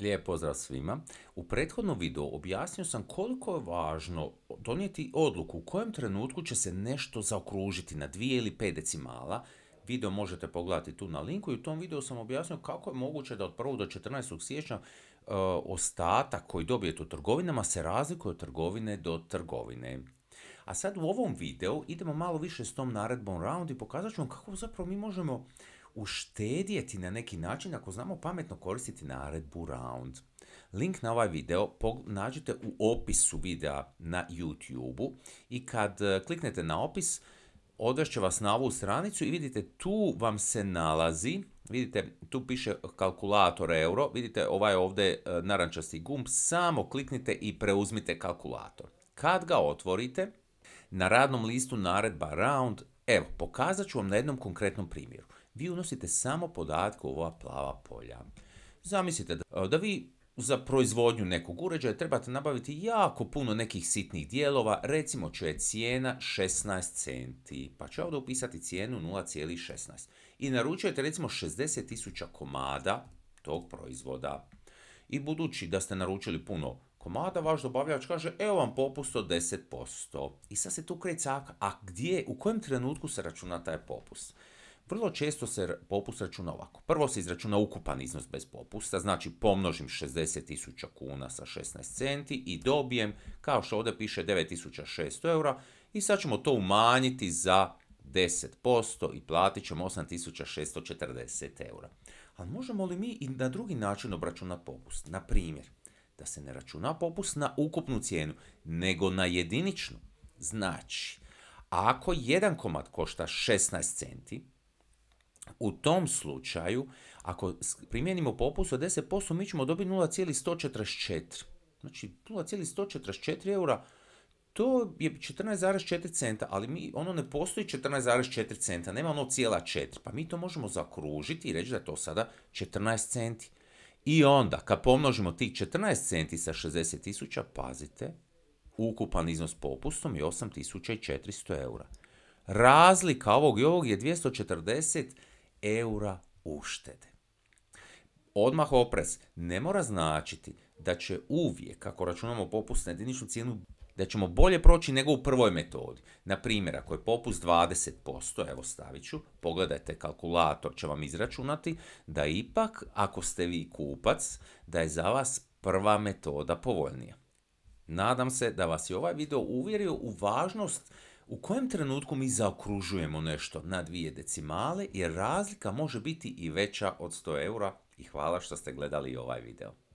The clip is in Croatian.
Lijep pozdrav svima. U prethodnom videu objasnio sam koliko je važno donijeti odluku u kojem trenutku će se nešto zaokružiti na dvije ili pet decimala. Video možete pogledati tu na linku i u tom videu sam objasnio kako je moguće da od 1. do 14. siječnja e, ostatak koji dobijete u trgovinama se razlikuje od trgovine do trgovine. A sad u ovom videu idemo malo više s tom naredbom round i pokazat ću kako zapravo mi možemo uštedjeti na neki način ako znamo pametno koristiti naredbu round. Link na ovaj video nađite u opisu videa na YouTube-u i kad e, kliknete na opis, odvešće vas na ovu stranicu i vidite tu vam se nalazi, vidite tu piše kalkulator euro, vidite ovaj ovdje e, narančasti gumb, samo kliknite i preuzmite kalkulator. Kad ga otvorite, na radnom listu naredba round, evo, pokazat ću vam na jednom konkretnom primjeru vi unosite samo podatke u ova plava polja. Zamislite da, da vi za proizvodnju nekog uređaja trebate nabaviti jako puno nekih sitnih dijelova, recimo će cijena 16 centi, pa ću ovdje upisati cijenu 0,16 i naručujete recimo 60.000 komada tog proizvoda. I budući da ste naručili puno komada, vaš dobavljač kaže evo vam popust od 10%. I sad se tu kreca, a gdje, u kojem trenutku se računa taj popust? Vrlo često se popust računa ovako. Prvo se izračuna ukupan iznos bez popusta, znači pomnožim 60.000 kuna sa 16 centi i dobijem, kao što ovdje piše, 9.600 eura i sad ćemo to umanjiti za 10% i platit ćemo 8.640 eura. Ali možemo li mi i na drugi način obračunati popust? Na primjer, da se ne računa popust na ukupnu cijenu, nego na jediničnu. Znači, ako jedan komad košta 16 centi, u tom slučaju, ako primijenimo popust od 10%, mi ćemo dobiti 0,144. Znači 0,144 eura, to je 14,4 centa, ali mi, ono ne postoji 14,4 centa, nema ono cijela 4. Pa mi to možemo zakružiti i reći da je to sada 14 centi. I onda, kad pomnožimo tih 14 centi sa 60.000, tisuća, pazite, ukupan iznos popustom je 8400 eura. Razlika ovog i ovog je 240 eura uštede. Odmah oprez ne mora značiti da će uvijek, ako računamo popust na jediničnu cijenu, da ćemo bolje proći nego u prvoj metodi. Na primjer, ako je popust 20%, evo stavit ću, pogledajte kalkulator će vam izračunati, da ipak, ako ste vi kupac, da je za vas prva metoda povoljnija. Nadam se da vas je ovaj video uvjerio u važnost u kojem trenutku mi zaokružujemo nešto na dvije decimale jer razlika može biti i veća od 100 eura i hvala što ste gledali ovaj video.